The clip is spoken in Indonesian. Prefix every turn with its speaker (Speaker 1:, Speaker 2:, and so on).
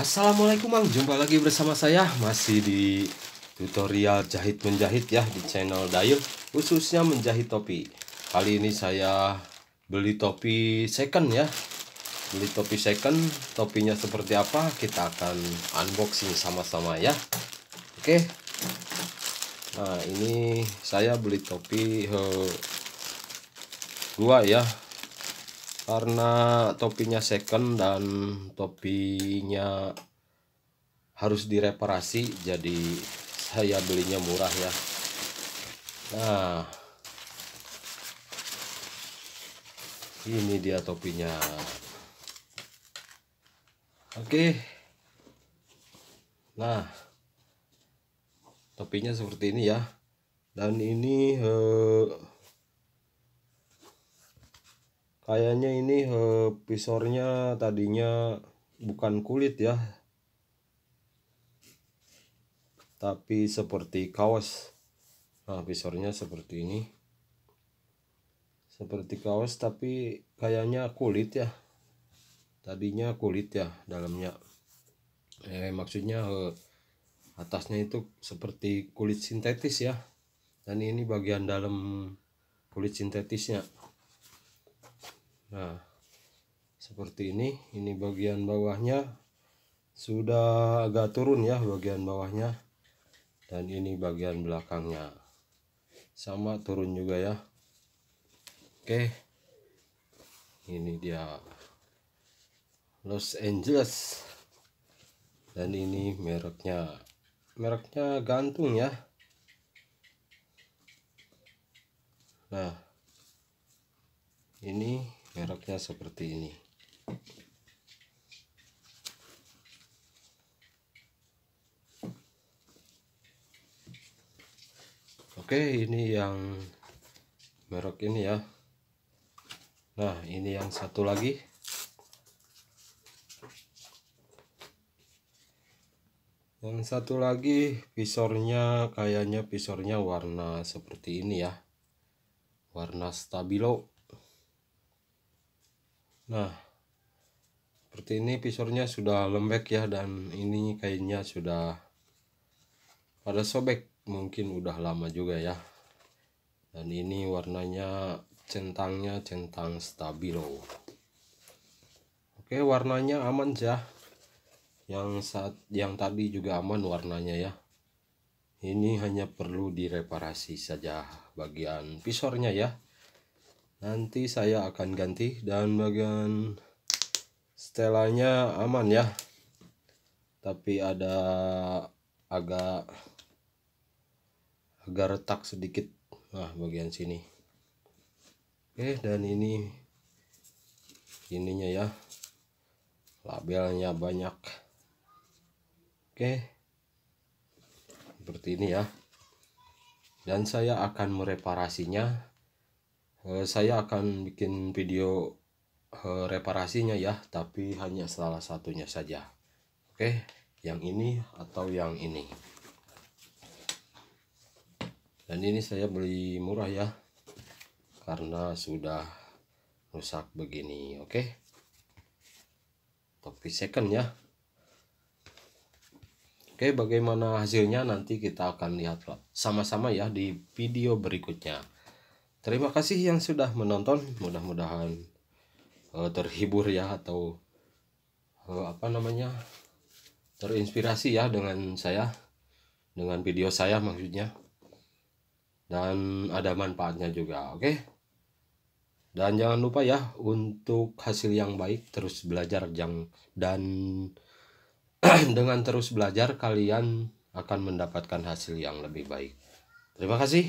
Speaker 1: Assalamualaikum Bang, jumpa lagi bersama saya masih di tutorial jahit menjahit ya di channel Dayu khususnya menjahit topi. Kali ini saya beli topi second ya. Beli topi second, topinya seperti apa kita akan unboxing sama-sama ya. Oke. Nah, ini saya beli topi he eh, dua ya, karena topinya second dan topinya harus direparasi jadi saya belinya murah ya nah ini dia topinya oke nah topinya seperti ini ya dan ini eh, kayaknya ini eh, visornya tadinya bukan kulit ya tapi seperti kaos nah visornya seperti ini seperti kaos tapi kayaknya kulit ya tadinya kulit ya dalamnya eh maksudnya eh, atasnya itu seperti kulit sintetis ya dan ini bagian dalam kulit sintetisnya nah seperti ini ini bagian bawahnya sudah agak turun ya bagian bawahnya dan ini bagian belakangnya sama turun juga ya oke ini dia Los Angeles dan ini mereknya mereknya gantung ya nah ini mereknya seperti ini oke ini yang merek ini ya nah ini yang satu lagi yang satu lagi visornya kayaknya visornya warna seperti ini ya warna stabilo Nah, seperti ini pisornya sudah lembek ya dan ini kainnya sudah pada sobek mungkin udah lama juga ya. Dan ini warnanya centangnya centang stabilo. Oke, warnanya aman ya. Yang saat yang tadi juga aman warnanya ya. Ini hanya perlu direparasi saja bagian pisornya ya nanti saya akan ganti dan bagian stelanya aman ya tapi ada agak agak retak sedikit nah bagian sini oke dan ini ininya ya labelnya banyak oke seperti ini ya dan saya akan mereparasinya Eh, saya akan bikin video eh, reparasinya ya tapi hanya salah satunya saja oke yang ini atau yang ini dan ini saya beli murah ya karena sudah rusak begini oke topi second ya oke bagaimana hasilnya nanti kita akan lihat sama-sama ya di video berikutnya Terima kasih yang sudah menonton. Mudah-mudahan uh, terhibur ya atau uh, apa namanya? terinspirasi ya dengan saya dengan video saya maksudnya. Dan ada manfaatnya juga, oke? Okay? Dan jangan lupa ya untuk hasil yang baik terus belajar jang dan dengan terus belajar kalian akan mendapatkan hasil yang lebih baik. Terima kasih.